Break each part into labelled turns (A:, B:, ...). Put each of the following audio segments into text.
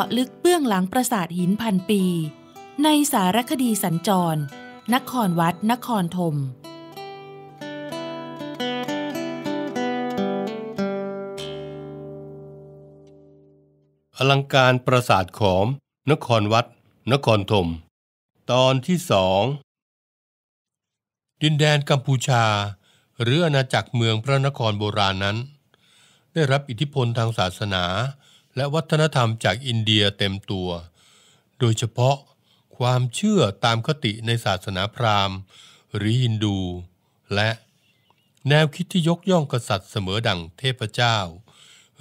A: าะลึกเบื้องหลังปราสาทหินพันปี ในสารคดีสัญจร นครวัด นครธม
B: อลังการปราสาทขอม นครวัด นครธมตอนที่สองดินแดนกัมพูชา หรืออาณาจักรเมืองพระนครโบราณนั้น ได้รับอิทธิพลทางศาสนาและวัฒนธรรมจากอินเดียเต็มตัว โดยเฉพาะความเชื่อตามคติในศาสนาพราหมณ์หรือฮินดู และแนวคิดที่ยกย่องกษัตริย์เสมอดังเทพเจ้า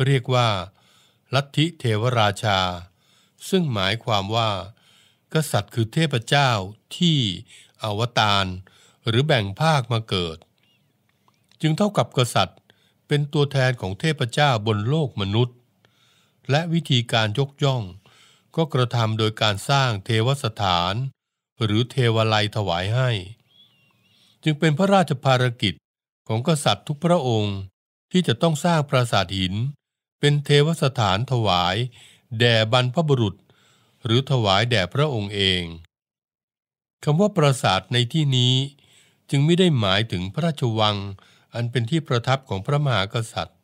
B: เรียกว่า ลัทธิเทวราชา ซึ่งหมายความว่า กษัตริย์คือเทพเจ้าที่อวตาร หรือแบ่งภาคมาเกิด จึงเท่ากับกษัตริย์เป็นตัวแทนของเทพเจ้าบนโลกมนุษย์และวิธีการยกย่องก็กระทำโดยการสร้างเทวสถานหรือเทวไลถวายให้ จึงเป็นพระราชภารกิจของกษัตริย์ทุกพระองค์ที่จะต้องสร้างปราสาทหิน เป็นเทวสถานถวายแด่บรรพบุรุษ หรือถวายแด่พระองค์เองคำว่าปราสาทในที่นี้จึงไม่ได้หมายถึงพระราชวังอันเป็นที่ประทับของพระมหากษัตริย์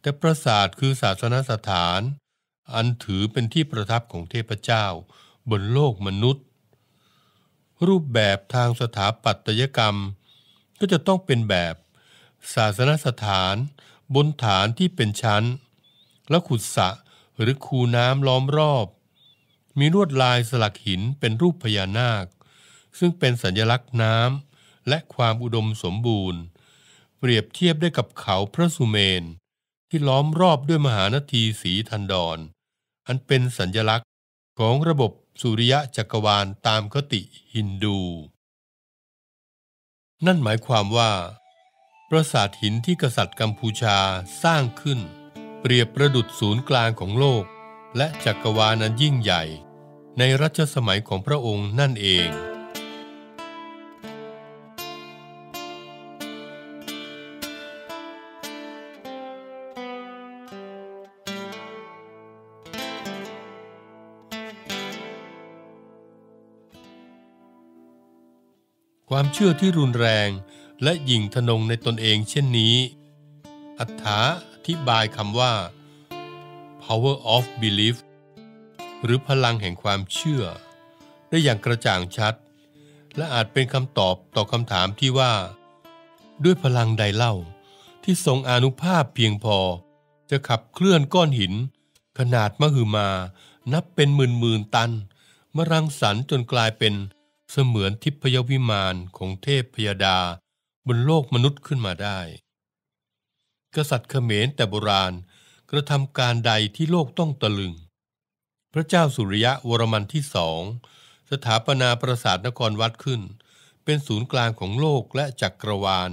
B: แต่ปราสาทคือศาสนสถาน อันถือเป็นที่ประทับของเทพเจ้า บนโลกมนุษย์ รูปแบบทางสถาปัตยกรรมก็จะต้องเป็นแบบ ศาสนสถาน บนฐานที่เป็นชั้น และขุดสะหรือคูน้ำล้อมรอบ มีลวดลายสลักหินเป็นรูปพญานาค ซึ่งเป็นสัญลักษณ์น้ำและความอุดมสมบูรณ์ เปรียบเทียบได้กับเขาพระสุเมนที่ล้อมรอบด้วยมหานทีสีทันดอนอันเป็นสัญญลักษณ์ของระบบสุริยะจักรวาลตามคติฮินดู นั่นหมายความว่า ปราสาทหินที่กษัตริย์กัมพูชาสร้างขึ้น เปรียบประดุดศูนย์กลางของโลกและจักรวาลนั้นยิ่งใหญ่ในรัชสมัยของพระองค์นั่นเองความเชื่อที่รุนแรงและหยิ่งทนงในตนเองเช่นนี้ อัฐาอธิบายคำว่า power of belief หรือพลังแห่งความเชื่อ ได้อย่างกระจ่างชัด และอาจเป็นคำตอบต่อคำถามที่ว่า ด้วยพลังใดเล่าที่ทรงอนุภาพเพียงพอ จะขับเคลื่อนก้อนหิน ขนาดมหึมา นับเป็นหมื่นหมื่นตันมารังสรรค์จนกลายเป็นเสมือนทิพยวิมานของเทพพยดาบนโลกมนุษย์ขึ้นมาได้ กษัตริย์เขมรแต่โบราณกระทำการใดที่โลกต้องตะลึง พระเจ้าสุริยะวรมันที่สองสถาปนาปราสาทนครวัดขึ้น เป็นศูนย์กลางของโลกและจักรวาล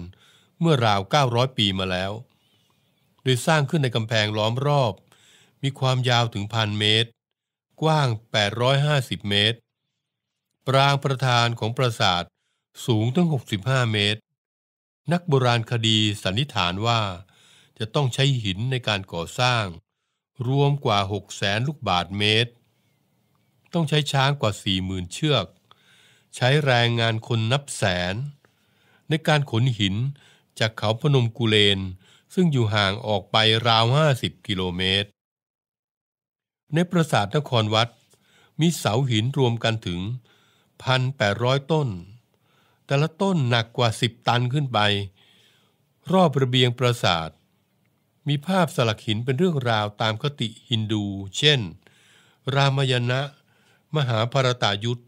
B: เมื่อราว 900 ปีมาแล้ว โดยสร้างขึ้นในกำแพงล้อมรอบ มีความยาวถึงพันเมตร กว้าง850เมตรรางประธานของปราสาทสูงถึง 65 เมตร นักโบราณคดีสันนิษฐานว่าจะต้องใช้หินในการก่อสร้าง รวมกว่า 6 0แสนลูกบาทเมตร ต้องใช้ช้างกว่า 40,000 เชือก ใช้แรงงานคนนับแสน ในการขนหินจากเขาพนมกุเลน ซึ่งอยู่ห่างออกไปราว 50 กิโลเมตร ในปราสาทนครวัดมีเสาหินรวมกันถึง1,800 ต้น แต่ละต้นหนักกว่า 10 ตันขึ้นไป รอบระเบียงปราสาทมีภาพสลักหินเป็นเรื่องราวตามคติ ฮินดู เช่น รามยณนะมหาภรตายุทธ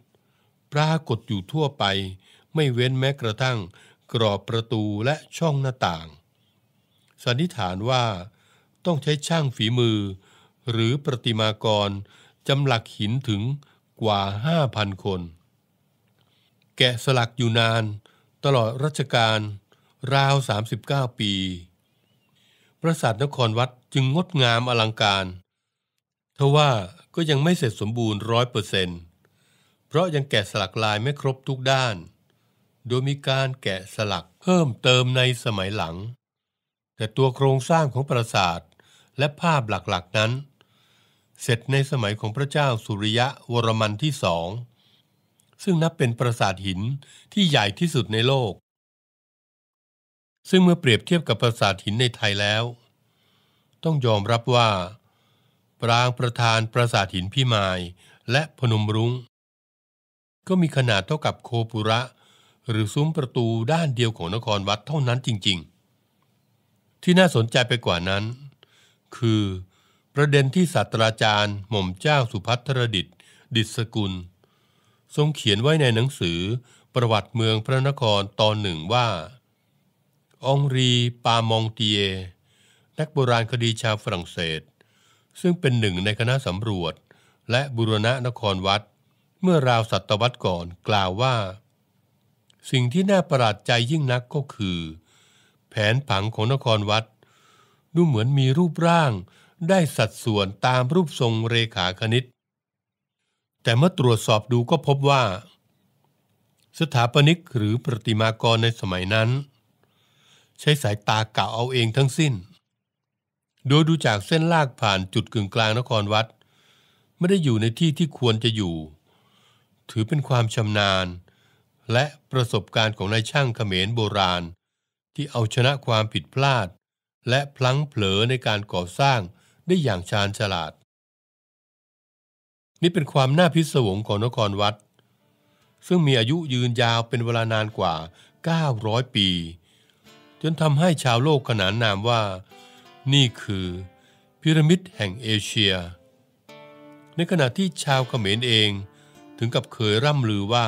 B: ปรากฏอยู่ทั่วไปไม่เว้นแม้กระทั่งกรอบประตูและช่องหน้าต่าง สันนิษฐานว่า ต้องใช้ช่างฝีมือหรือประติมากร จำหลักหินถึงกว่า 5,000 คนแกะสลักอยู่นานตลอดรัชกาลราว 39 ปี ปราสาทนครวัดจึงงดงามอลังการ ทว่าก็ยังไม่เสร็จสมบูรณ์ร้อยเปอร์เซนเพราะยังแกะสลักลายไม่ครบทุกด้าน โดยมีการแกะสลักเพิ่มเติมในสมัยหลัง แต่ตัวโครงสร้างของปราสาทและภาพหลักๆนั้น เสร็จในสมัยของพระเจ้าสุริยะวรมันที่สองซึ่งนับเป็นปราสาทหินที่ใหญ่ที่สุดในโลก ซึ่งเมื่อเปรียบเทียบกับปราสาทหินในไทยแล้ว ต้องยอมรับว่า ปรางประธานปราสาทหินพิมายและพนมรุง้งก็มีขนาดเท่ากับโคปุระ หรือซุ้มประตูด้านเดียวของนครวัดเท่านั้นจริงๆ ที่น่าสนใจไปกว่านั้น คือประเด็นที่ศาสตราจารย์หม่อมเจ้าสุพัทรดิตดิศกุลทรงเขียนไว้ในหนังสือประวัติเมืองพระนครตอนหนึ่งว่าองรี ปามองเตียนักโบราณคดีชาวฝรั่งเศส ซึ่งเป็นหนึ่งในคณะสำรวจและบุรณะนครวัด เมื่อราวศตวรรษก่อนกล่าวว่า สิ่งที่น่าประหลาดใจยิ่งนักก็คือ แผนผังของนครวัด ดูเหมือนมีรูปร่างได้สัดส่วนตามรูปทรงเรขาคณิตแต่เมื่อตรวจสอบดูก็พบว่า สถาปนิกหรือประติมากรในสมัยนั้น ใช้สายตากะเอาเองทั้งสิ้น โดยดูจากเส้นลากผ่านจุดกึ่งกลางนครวัด ไม่ได้อยู่ในที่ที่ควรจะอยู่ ถือเป็นความชำนาญ และประสบการณ์ของนายช่างเขมรโบราณ ที่เอาชนะความผิดพลาด และพลั้งเผลอในการก่อสร้างได้อย่างชาญฉลาดนี่เป็นความน่าพิศวงของนครวัดซึ่งมีอายุยืนยาวเป็นเวลานานกว่า 900 ปี จนทำให้ชาวโลกขนานนามว่า นี่คือพีระมิดแห่งเอเชีย ในขณะที่ชาวเขมรเองถึงกับเคยร่ำลือว่า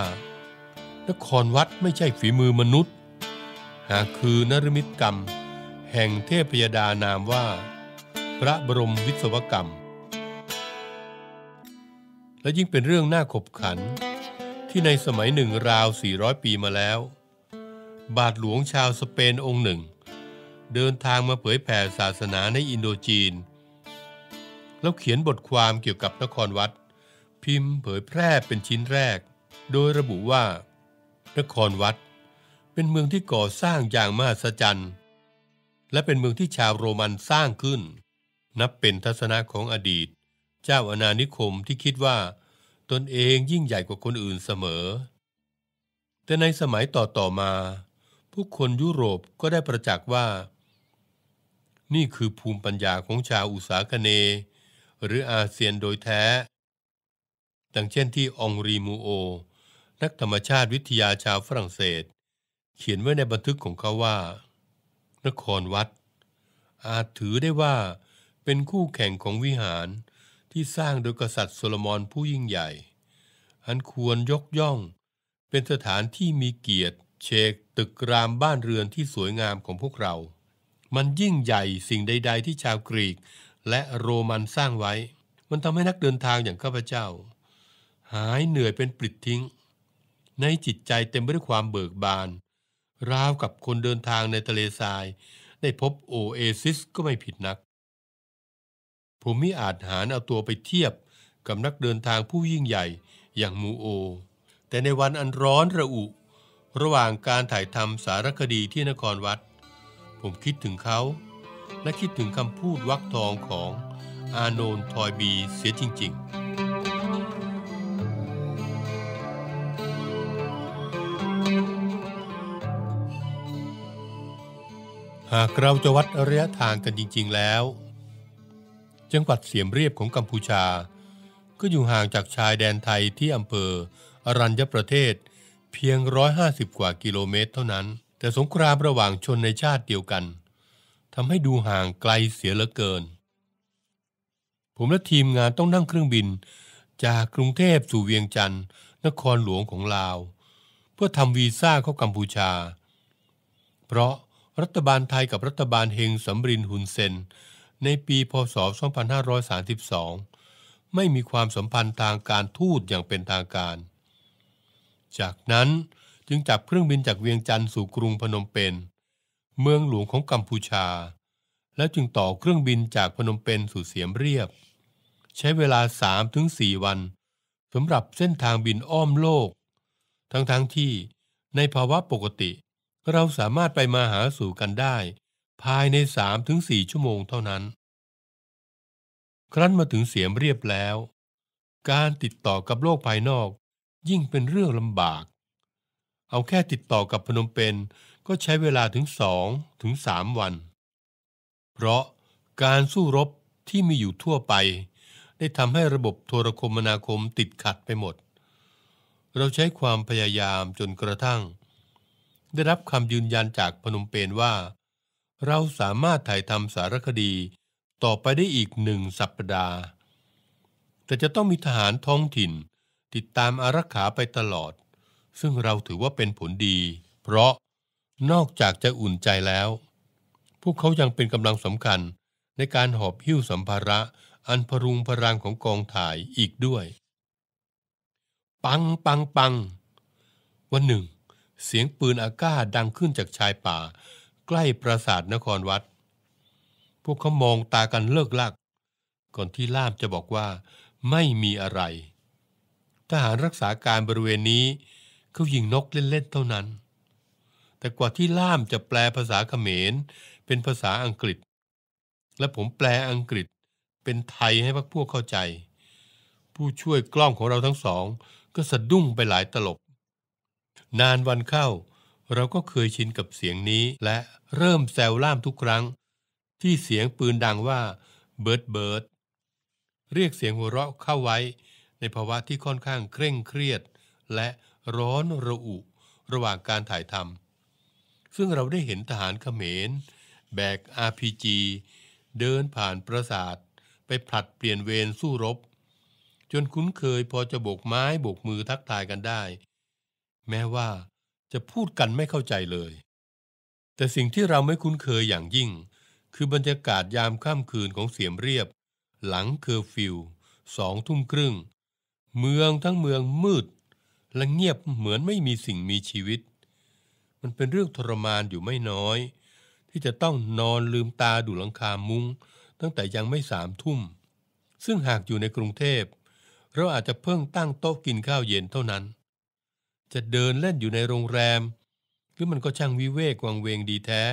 B: นครวัดไม่ใช่ฝีมือมนุษย์ หากคือนรมิตกรรม แห่งเทพยดานามว่า พระบรมวิศวกรรมและยิ่งเป็นเรื่องน่าขบขัน ที่ในสมัยหนึ่งราว 400 ปีมาแล้ว บาทหลวงชาวสเปนองค์หนึ่ง เดินทางมาเผยแผ่ศาสนาในอินโดจีน แล้วเขียนบทความเกี่ยวกับนครวัด พิมพ์เผยแพร่เป็นชิ้นแรก โดยระบุว่า นครวัดเป็นเมืองที่ก่อสร้างอย่างมหัศจรรย์ และเป็นเมืองที่ชาวโรมันสร้างขึ้น นับเป็นทัศนะของอดีตเจ้าอาณานิคมที่คิดว่า ตนเองยิ่งใหญ่กว่าคนอื่นเสมอ แต่ในสมัยต่อ ๆ มา ผู้คนยุโรปก็ได้ประจักษ์ว่า นี่คือภูมิปัญญาของชาวอุตสาคเน หรืออาเซียนโดยแท้ ดังเช่นที่องรีมูโอ นักธรรมชาติวิทยาชาวฝรั่งเศส เขียนไว้ในบันทึกของเขาว่า นครวัด อาจถือได้ว่า เป็นคู่แข่งของวิหารที่สร้างโดยกษัตริย์โซโลมอนผู้ยิ่งใหญ่ อันควรยกย่อง เป็นสถานที่มีเกียรติ เชกตึกรามบ้านเรือนที่สวยงามของพวกเรา มันยิ่งใหญ่สิ่งใด ๆ ที่ชาวกรีกและโรมันสร้างไว้ มันทำให้นักเดินทางอย่างข้าพเจ้า หายเหนื่อยเป็นปลิดทิ้ง ในจิตใจเต็มไปด้วยความเบิกบานราวกับคนเดินทางในทะเลทรายได้พบโอเอซิสก็ไม่ผิดนักผมมิอาจหารเอาตัวไปเทียบ กับนักเดินทางผู้ยิ่งใหญ่อย่างมูโอ แต่ในวันอันร้อนระอุระหว่างการถ่ายทำสารคดีที่นครวัด ผมคิดถึงเขา และคิดถึงคำพูดวักทองของอาโนนทอยบีเสียจริง ๆ หากเราจะวัดระยะทางกันจริงๆแล้วจังหวัดเสียมเรียบของกัมพูชา ก็อยู่ห่างจากชายแดนไทยที่อำเภออรัญญประเทศเพียง 150 กว่ากิโลเมตรเท่านั้น แต่สงครามระหว่างชนในชาติเดียวกันทำให้ดูห่างไกลเสียเหลือเกิน ผมและทีมงานต้องนั่งเครื่องบิน จากกรุงเทพสู่เวียงจันทร์นครหลวงของลาว เพื่อทำวีซ่าเข้ากัมพูชา เพราะรัฐบาลไทยกับรัฐบาลเฮงสำรินหุนเซนในปีพศ 2532 ไม่มีความสัมพันธ์ทางการทูตอย่างเป็นทางการ จากนั้นจึงจับเครื่องบินจากเวียงจันทร์สู่กรุงพนมเปญเมืองหลวงของกัมพูชา แล้วจึงต่อเครื่องบินจากพนมเปญสู่เสียมเรียบใช้เวลา 3-4 วันสำหรับเส้นทางบินอ้อมโลก ทั้งๆทที่ในภาวะปกติเราสามารถไปมาหาสู่กันได้ภายในสามถึงสี่ชั่วโมงเท่านั้น ครั้นมาถึงเสียมเรียบแล้ว การติดต่อกับโลกภายนอกยิ่งเป็นเรื่องลำบาก เอาแค่ติดต่อกับพนมเปญก็ใช้เวลาถึงสองถึงสามวัน เพราะการสู้รบที่มีอยู่ทั่วไป ได้ทำให้ระบบโทรคมนาคมติดขัดไปหมด เราใช้ความพยายามจนกระทั่ง ได้รับคำยืนยันจากพนมเปญว่าเราสามารถถ่ายทำสารคดีต่อไปได้อีกหนึ่งสัปดาห์แต่จะต้องมีทหารท้องถิ่น ติดตามอารักขาไปตลอด ซึ่งเราถือว่าเป็นผลดี เพราะนอกจากจะอุ่นใจแล้ว พวกเขายังเป็นกำลังสำคัญในการหอบหิ้วสัมภาระอันพรุงพรังของกองถ่ายอีกด้วย ปังปังปัง วันหนึ่ง เสียงปืนอาก้าดังขึ้นจากชายป่าใกล้ปราสาทนครวัด พวกเขามองตากันเลิกลัก ก่อนที่ล่ามจะบอกว่า ไม่มีอะไร ทหารรักษาการบริเวณนี้เขายิงนกเล่น ๆ เท่านั้น แต่กว่าที่ล่ามจะแปลภาษาเขมร เป็นภาษาอังกฤษ และผมแปลอังกฤษ เป็นไทยให้พวกพวกเข้าใจ ผู้ช่วยกล้องของเราทั้งสองก็สะดุ้งไปหลายตลบ นานวันเข้าเราก็เคยชินกับเสียงนี้และเริ่มแซวล่ามทุกครั้ง ที่เสียงปืนดังว่าเบิร์ดเบิร์ดเรียกเสียงหัวเราะเข้าไว้ ในภาวะที่ค่อนข้างเคร่งเครียด และร้อนระอุระหว่างการถ่ายทำซึ่งเราได้เห็นทหารเขมร แบก RPG เดินผ่านปราสาท ไปผลัดเปลี่ยนเวรสู้รบ จนคุ้นเคยพอจะโบกไม้โบกมือทักทายกันได้ แม้ว่าจะพูดกันไม่เข้าใจเลย แต่สิ่งที่เราไม่คุ้นเคยอย่างยิ่ง คือบรรยากาศยามค่ำคืนของเสียมเรียบ หลังเคอร์ฟิวสองทุ่มครึ่ง เมืองทั้งเมืองมืด และเงียบเหมือนไม่มีสิ่งมีชีวิต มันเป็นเรื่องทรมานอยู่ไม่น้อย ที่จะต้องนอนลืมตาดูหลังคามุง้งตั้งแต่ยังไม่สามทุ่ม ซึ่งหากอยู่ในกรุงเทพเราอาจจะเพิ่งตั้งโต๊ะกินข้าวเย็นเท่านั้นจะเดินเล่นอยู่ในโรงแรมหรือมันก็ช่างวิเวกวังเวงดีแท้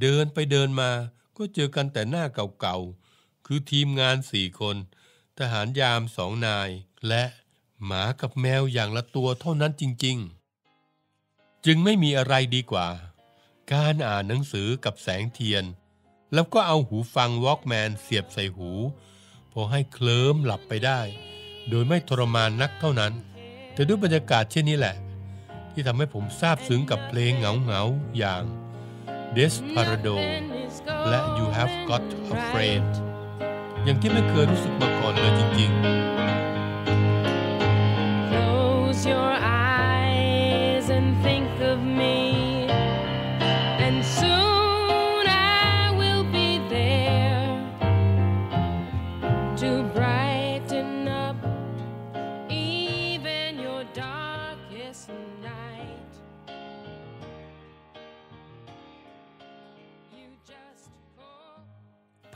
B: เดินไปเดินมาก็เจอกันแต่หน้าเก่าๆ คือทีมงานสี่คน ทหารยามสองนาย และหมากับแมวอย่างละตัวเท่านั้นจริงๆ จึงไม่มีอะไรดีกว่า การอ่านหนังสือกับแสงเทียน แล้วก็เอาหูฟังวอล์กแมนเสียบใส่หู พอให้เคลิ้มหลับไปได้ โดยไม่ทรมานนักเท่านั้นแต่ด้วยบรรยากาศเช่นนี้แหละ ที่ทำให้ผมซาบซึ้งกับเพลงเหงา ๆ อย่าง Desperado และ You Have Got a Friend อย่างที่ไม่เคยรู้สึกมาก่อนเลยจริง ๆ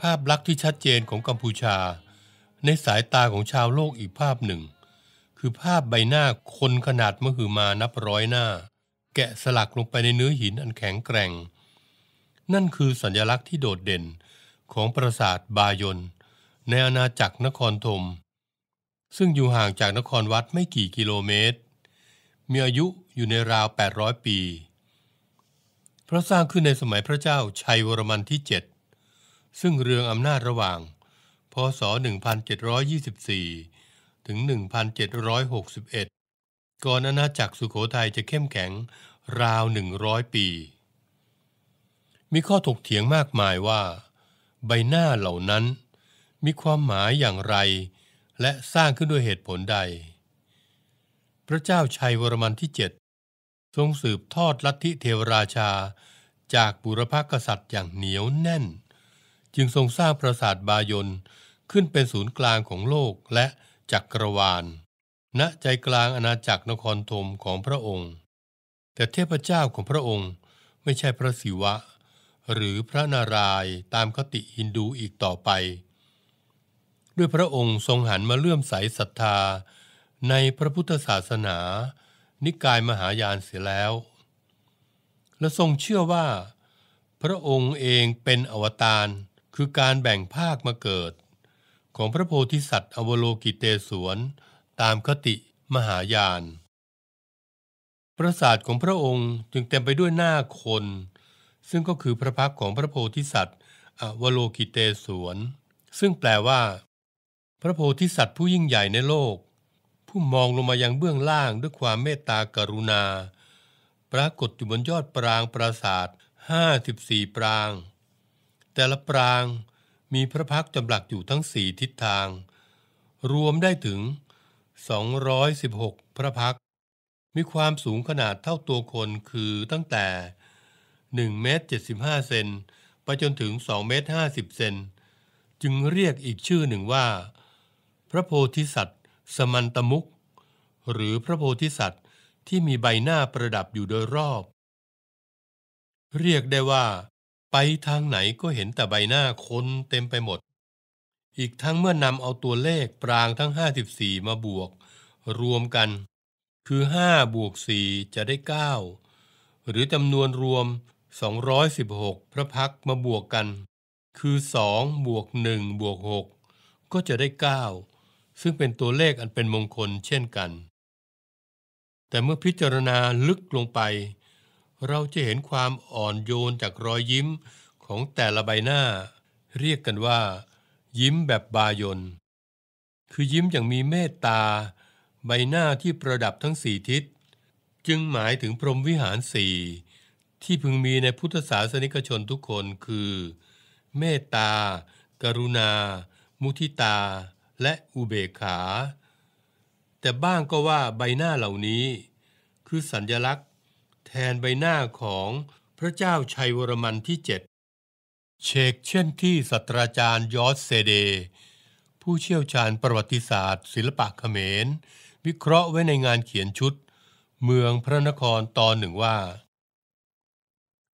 B: ภาพลักษณ์ที่ชัดเจนของกัมพูชา ในสายตาของชาวโลกอีกภาพหนึ่ง คือภาพใบหน้าคนขนาดมหอมานับร้อยหน้า แกะสลักลงไปในเนื้อหินอันแข็งแกร่ง นั่นคือสัญลักษณ์ที่โดดเด่นของปราสาทบายน ในอาณาจักรนครธมซึ่งอยู่ห่างจากนครวัดไม่กี่กิโลเมตร มีอายุอยู่ในราว 800 ปีพระสร้างขึ้นในสมัยพระเจ้าชัยวรมันที่ซึ่งเรืองอำนาจระหว่าง พศ1724 ถึง 1761 ก่อนอาณาจักรสุขโขทัยจะเข้มแข็งราว 100 ปี มีข้อถกเถียงมากมายว่าใบหน้าเหล่านั้นมีความหมายอย่างไรและสร้างขึ้นด้วยเหตุผลใด พระเจ้าชัยวรมันที่ 7 ทรงสืบทอดลัทธิเทวราชาจากบุรพกษัตริย์อย่างเหนียวแน่นจึงทรงสร้างปราสาทบายนขึ้นเป็นศูนย์กลางของโลกและจักรวาล ณ ใจกลางอาณาจักรนครธมของพระองค์ แต่เทพเจ้าของพระองค์ไม่ใช่พระศิวะ หรือพระนารายณ์ตามคติฮินดูอีกต่อไป ด้วยพระองค์ทรงหันมาเลื่อมใสศรัทธา ในพระพุทธศาสนา นิกายมหายานเสียแล้ว และทรงเชื่อว่า พระองค์เองเป็นอวตารคือ การแบ่งภาคมาเกิด ของพระโพธิสัตว์ อวโลกิเตสวนตามคติมหายานพระสาสของพระองค์จึงเต็มไปด้วยหน้าคน ซึ่งก็คือพระพักของพระโพธิสัตว์ อวโลกิเตสวนซึ่งแปลว่า พระโพธิสัตว์ผู้ยิ่งใหญ่ในโลก ผู้มองลงมายังเบื้องล่างด้วยความเมตตากรุณาปรากฏอยู่บนยอดปรางปราสาสิบส54ปรางแต่ละปรางมีพระพักจำหลักอยู่ทั้งสี่ทิศทาง รวมได้ถึง 216 พระพัก มีความสูงขนาดเท่าตัวคนคือตั้งแต่1เมตร75เซนไปจนถึง2เมตร50เซนจึงเรียกอีกชื่อหนึ่งว่า พระโพธิสัตว์ สมันตมุกหรือพระโพธิสัตว์ที่มีใบหน้าประดับอยู่โดยรอบ เรียกได้ว่าไปทางไหนก็เห็นแต่ใบหน้าคนเต็มไปหมด อีกทั้งเมื่อนำเอาตัวเลขปรางทั้ง 54 มาบวก รวมกัน คือ5บวก4จะได้ 9 หรือจำนวนรวม 216 พระพักมาบวกกัน คือ2บวก1บวก6ก็จะได้ 9 ซึ่งเป็นตัวเลขอันเป็นมงคลเช่นกัน แต่เมื่อพิจารณาลึกลงไปเราจะเห็นความอ่อนโยนจากรอยยิ้มของแต่ละใบหน้า เรียกกันว่า ยิ้มแบบบายน คือยิ้มอย่างมีเมตตา ใบหน้าที่ประดับทั้งสี่ทิศ จึงหมายถึงพรหมวิหารสี่ ที่พึงมีในพุทธศาสนิกชนทุกคนคือ เมตตา กรุณา มุทิตา และอุเบกขา แต่บ้างก็ว่าใบหน้าเหล่านี้คือสัญญลักษแทนใบหน้าของพระเจ้าชัยวรมันที่เจ็ดเชกเช่นที่ศาสตราจารย์ยอสเซเด ผู้เชี่ยวชาญประวัติศาสตร์ ศิลปะเขมร วิเคราะห์ไว้ในงานเขียนชุด เมืองพระนครตอนหนึ่งว่า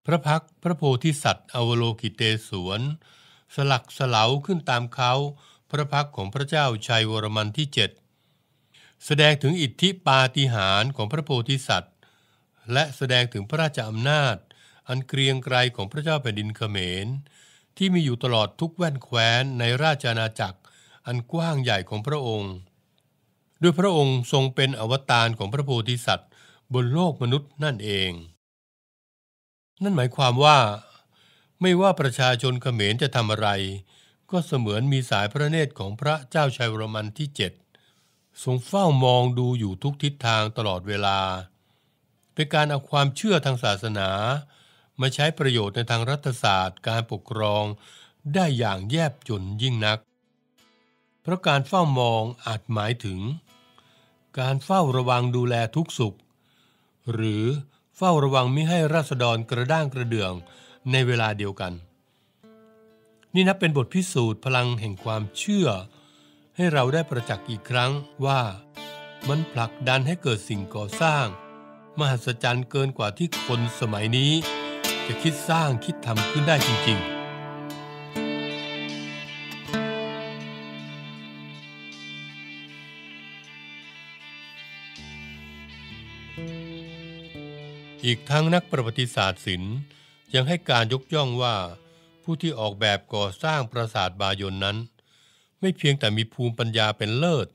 B: พระพักพระโพธิสัตว์ อวโลกิเตสวนสลักสลาวขึ้นตามเขาพระพักของพระเจ้าชัยวรมันที่เจ็ดแสดงถึงอิทธิปาฏิหาริย์ของพระโพธิสัตว์และแสดงถึงพระราชอำนาจอันเกรียงไกรของพระเจ้าแผ่นดินเขมรที่มีอยู่ตลอดทุกแว่นแคว้นในราชอาณาจักรอันกว้างใหญ่ของพระองค์ด้วยพระองค์ทรงเป็นอวตารของพระโพธิสัตว์บนโลกมนุษย์นั่นเอง นั่นหมายความว่า ไม่ว่าประชาชนเขมรจะทำอะไร ก็เสมือนมีสายพระเนตรของพระเจ้าชัยวรมันที่เจ็ดทรงเฝ้ามองดูอยู่ทุกทิศทางตลอดเวลา็นการเอาความเชื่อทางศาสนา มาใช้ประโยชน์ในทางรัฐศาสตร์ การปกครองได้อย่างแยบยนยิ่งนัก เพราะการเฝ้ามองอาจหมายถึง การเฝ้าระวังดูแลทุกสุข หรือเฝ้าระวังไม่ให้ราษฎรกระด้างกระเดื่องในเวลาเดียวกัน นี่นับเป็นบทพิสูจน์พลังแห่งความเชื่อ ให้เราได้ประจักษ์อีกครั้งว่า มันผลักดันให้เกิดสิ่งก่อสร้างมหัศจรรย์เกินกว่าที่คนสมัยนี้จะคิดสร้างคิดทำขึ้นได้จริง ๆ อีกทั้งนักประวัติศาสตร์ศิลป์ยังให้การยกย่องว่าผู้ที่ออกแบบก่อสร้างปราสาทบายนนั้น ไม่เพียงแต่มีภูมิปัญญาเป็นเลิศ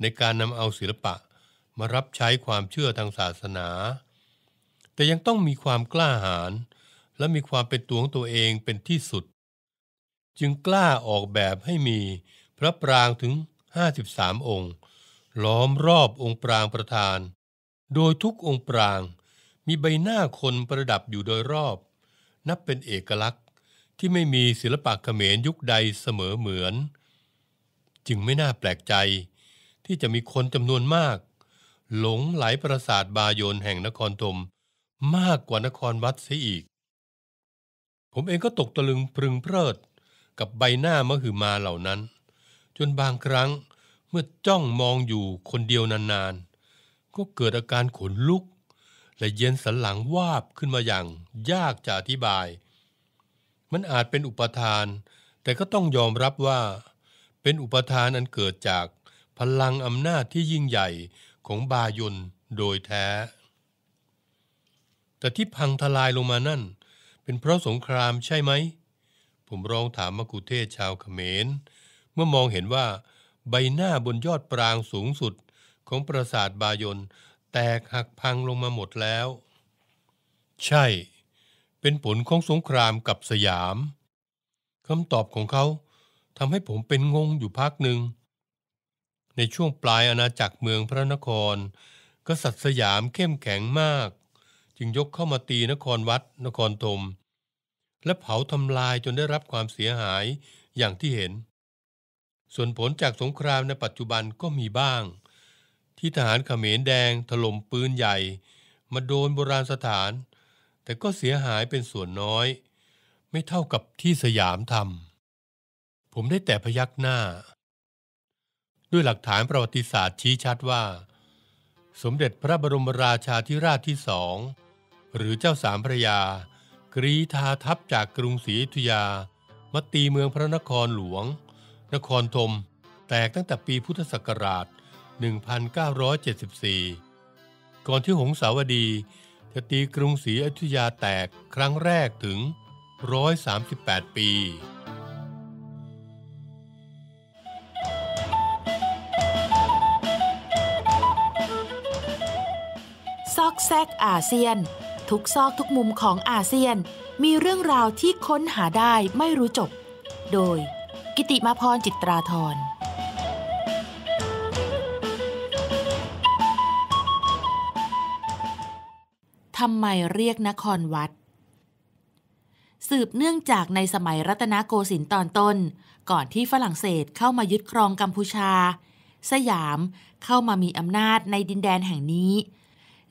B: ในการนำเอาศิลปะมารับใช้ความเชื่อทางศาสนา แต่ยังต้องมีความกล้าหาญและมีความเป็นตัวของตัวเองเป็นที่สุด จึงกล้าออกแบบให้มีพระปรางถึง 53 องค์ ล้อมรอบองค์ปรางประธาน โดยทุกองค์ปรางมีใบหน้าคนประดับอยู่โดยรอบ นับเป็นเอกลักษณ์ที่ไม่มีศิลปะเขมรยุคใดเสมอเหมือน จึงไม่น่าแปลกใจ ที่จะมีคนจำนวนมากหลงไหลปราสาทบาโยนแห่งนครธม มากกว่านครวัดเสียอีก ผมเองก็ตกตะลึงพรึงเพลิดกับใบหน้ามหือมาเหล่านั้น จนบางครั้งเมื่อจ้องมองอยู่คนเดียวนานๆก็เกิดอาการขนลุก และเย็นสันหลังวาบขึ้นมาอย่าง ยากจะอธิบาย มันอาจเป็นอุปทาน แต่ก็ต้องยอมรับว่า เป็นอุปทานอันเกิดจากพลังอำนาจที่ยิ่งใหญ่ของบายนโดยแท้ แต่ที่พังทลายลงมานั่น เป็นเพราะสงครามใช่ไหม ผมร้องถามมกุเทศชาวเขมร เมื่อมองเห็นว่า ใบหน้าบนยอดปรางสูงสุดของปราสาทบายนแตกหักพังลงมาหมดแล้ว ใช่ เป็นผลของสงครามกับสยามคำตอบของเขาทำให้ผมเป็นงงอยู่พักหนึ่งในช่วงปลายอาณาจักรเมืองพระนครกษัตริย์สยามเข้มแข็งมาก จึงยกเข้ามาตีนครวัดนครธมและเผาทำลายจนได้รับความเสียหายอย่างที่เห็น ส่วนผลจากสงครามในปัจจุบันก็มีบ้าง ที่ทหารขเขมรแดงถล่มปืนใหญ่ มาโดนโบราณสถาน แต่ก็เสียหายเป็นส่วนน้อย ไม่เท่ากับที่สยามทำผมได้แต่พยักหน้าด้วยหลักฐานประวัติศาสตร์ชี้ชัดว่า สมเด็จพระบรมราชาธิราชที่สอง หรือเจ้าสามพระยา กรีธาทัพจากกรุงศรีอยุธยามาตีเมืองพระนครหลวง นครธมแตกตั้งแต่ปีพุทธศักราช 1974 ก่อนที่หงสาวดี จะตีกรุงศรีอยุธยาแตกครั้งแรกถึง 138 ปี
A: แซกอาเซียนทุกซอกทุกมุมของอาเซียนมีเรื่องราวที่ค้นหาได้ไม่รู้จบ โดย กิติมาพรจิตราธรทำไมเรียกนครวัด สืบเนื่องจากในสมัยรัตนโกสินทร์ตอนต้นก่อนที่ฝรั่งเศสเข้ามายึดครองกัมพูชา สยามเข้ามามีอำนาจในดินแดนแห่งนี้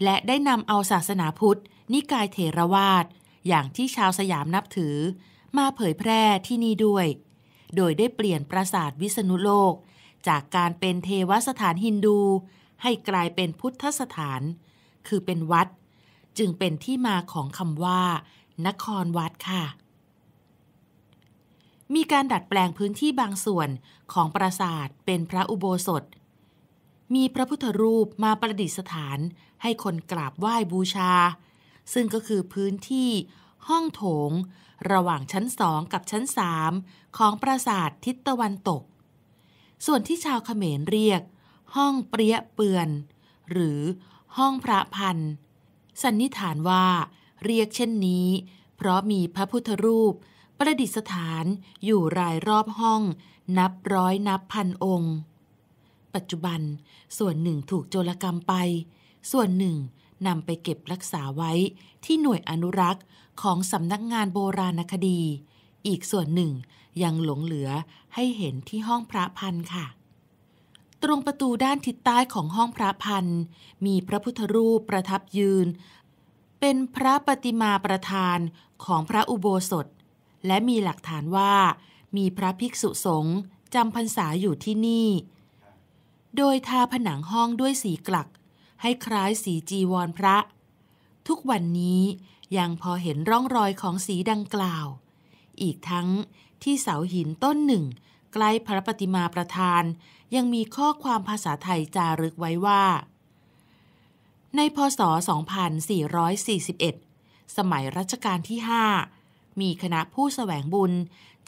A: และได้นำเอาศาสนาพุทธ นิกายเถรวาทอย่างที่ชาวสยามนับถือ มาเผยแพร่ที่นี่ด้วย โดยได้เปลี่ยนปราสาทวิษณุโลก จากการเป็นเทวสถานฮินดู ให้กลายเป็นพุทธสถาน คือเป็นวัด จึงเป็นที่มาของคำว่า นครวัดค่ะ มีการดัดแปลงพื้นที่บางส่วนของปราสาทเป็นพระอุโบสถ มีพระพุทธรูปมาประดิษฐานให้คนกราบไหว้บูชา ซึ่งก็คือพื้นที่ ห้องโถงระหว่างชั้นสองกับชั้นสามของปราสาททิศตะวันตก ส่วนที่ชาวเขมรเรียก ห้องเปรี้ยเปือน หรือห้องพระพันสันนิษฐานว่า เรียกเช่นนี้ เพราะมีพระพุทธรูป ประดิษฐานอยู่รายรอบห้อง นับร้อยนับพันองค์ ปัจจุบันส่วนหนึ่งถูกโจรกรรมไปส่วนหนึ่งนำไปเก็บรักษาไว้ที่หน่วยอนุรักษ์ของสำนักงานโบราณคดี อีกส่วนหนึ่งยังหลงเหลือให้เห็นที่ห้องพระพันค่ะ ตรงประตูด้านทิศใต้ของห้องพระพันมีพระพุทธรูปประทับยืน เป็นพระปฏิมาประธานของพระอุโบสถ และมีหลักฐานว่า มีพระภิกษุสงฆ์จำพรรษาอยู่ที่นี่ โดยทาผนังห้องด้วยสีกลักให้คล้ายสีจีวรพระ ทุกวันนี้ยังพอเห็นร่องรอยของสีดังกล่าว อีกทั้งที่เสาหินต้นหนึ่ง ใกล้พระปฏิมาประธาน ยังมีข้อความภาษาไทย จารึกไว้ว่า ในพศ 2441 สมัยรัชกาลที่ 5 มีคณะผู้สแสวงบุญ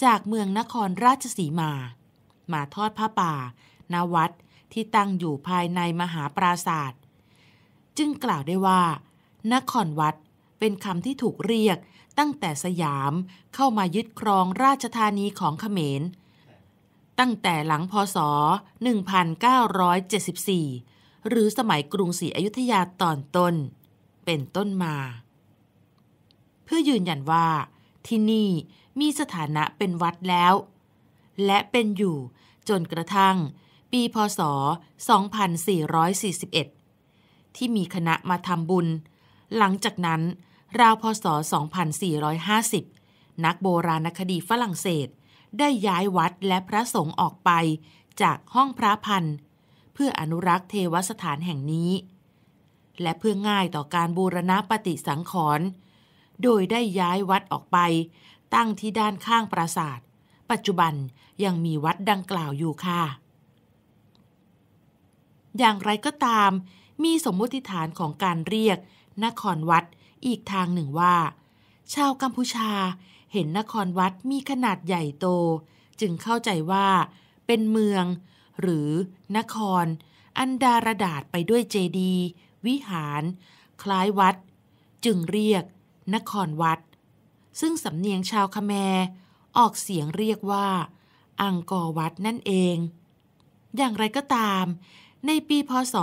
A: จากเมืองนครราชสีมา มาทอดผ้าป่าณวัดที่ตั้งอยู่ภายในมหาปราศาสตรจึงกล่าวได้ว่า นครวัด เป็นคำที่ถูกเรียกตั้งแต่สยามเข้ามายึดครองราชธานีของเขมร ตั้งแต่หลังพศ1974 หรือสมัยกรุงศรีอยุธยาตอนต้น เป็นต้นมา เพื่อยืนยันว่าที่นี่มีสถานะเป็นวัดแล้ว และเป็นอยู่จนกระทั่ง ปีพศ 2441ที่มีคณะมาทำบุญ หลังจากนั้น ราวพศ 2450 นักโบราณคดีฝรั่งเศสได้ย้ายวัดและพระสงฆ์ออกไปจากห้องพระพันเพื่ออนุรักษ์เทวสถานแห่งนี้ และเพื่อง่ายต่อการบูรณะปฏิสังขรณ์ โดยได้ย้ายวัดออกไปตั้งที่ด้านข้างปราสาทปัจจุบันยังมีวัดดังกล่าวอยู่ค่ะอย่างไรก็ตามมีสมมติฐานของการเรียก นครวัดอีกทางหนึ่งว่า ชาวกัมพูชาเห็นนครวัดมีขนาดใหญ่โต จึงเข้าใจว่าเป็นเมือง หรือนคร อันดารดาษไปด้วยเจดีวิหาร คล้ายวัด จึงเรียก นครวัด ซึ่งสำเนียงชาวคแมออกเสียงเรียกว่า อังกอวัดนั่นเอง อย่างไรก็ตามในปีพศ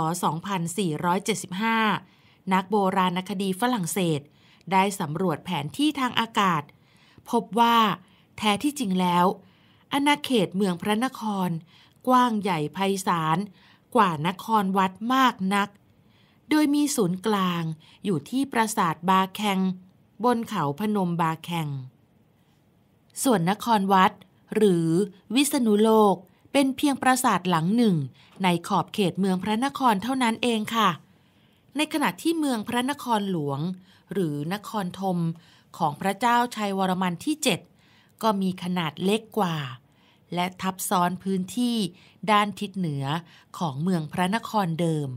A: 2475 นักโบราณคดีฝรั่งเศสได้สำรวจแผนที่ทางอากาศ พบว่าแท้ที่จริงแล้วอาณาเขตเมืองพระนครกว้างใหญ่ไพศาลกว่านครวัดมากนัก โดยมีศูนย์กลางอยู่ที่ปราสาทบาแคงบนเขาพนมบาแคงส่วนนครวัดหรือวิษณุโลกเป็นเพียงปราสาทหลังหนึ่ง ในขอบเขตเมืองพระนครเท่านั้นเองค่ะ ในขณะที่เมืองพระนครหลวงหรือนครธมของพระเจ้าชัยวรมันที่ 7 ก็มีขนาดเล็กกว่า และทับซ้อนพื้นที่ด้านทิศเหนือของเมืองพระนครเดิม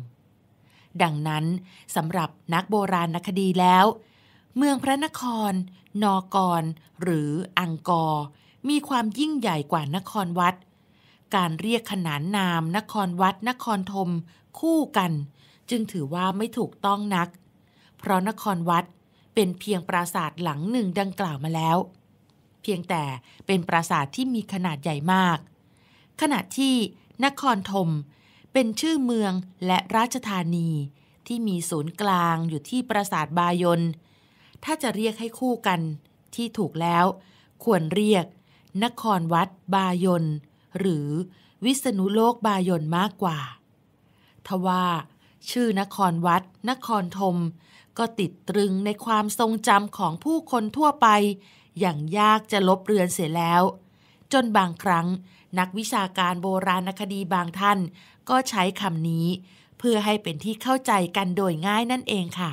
A: ดังนั้นสำหรับนักโบราณนักดีแล้ว เมืองพระนครนอกรหรืออังกอรมีความยิ่งใหญ่กว่านครวัดการเรียกขนานนามนครวัด นครธมคู่กัน จึงถือว่าไม่ถูกต้องนัก เพราะนครวัดเป็นเพียงปราสาทหลังหนึ่งดังกล่าวมาแล้ว เพียงแต่เป็นปราสาทที่มีขนาดใหญ่มาก ขณะที่นครธมเป็นชื่อเมืองและราชธานีที่มีศูนย์กลางอยู่ที่ปราสาทบายนถ้าจะเรียกให้คู่กันที่ถูกแล้ว ควรเรียก นครวัดบายนหรือวิษณุโลกบายนมากกว่า ทว่าชื่อนครวัด นครธมก็ติดตรึงในความทรงจำของผู้คนทั่วไป อย่างยากจะลบเรือนเสียแล้ว จนบางครั้ง นักวิชาการโบราณคดีบางท่านก็ใช้คำนี้ เพื่อให้เป็นที่เข้าใจกันโดยง่ายนั่นเองค่ะ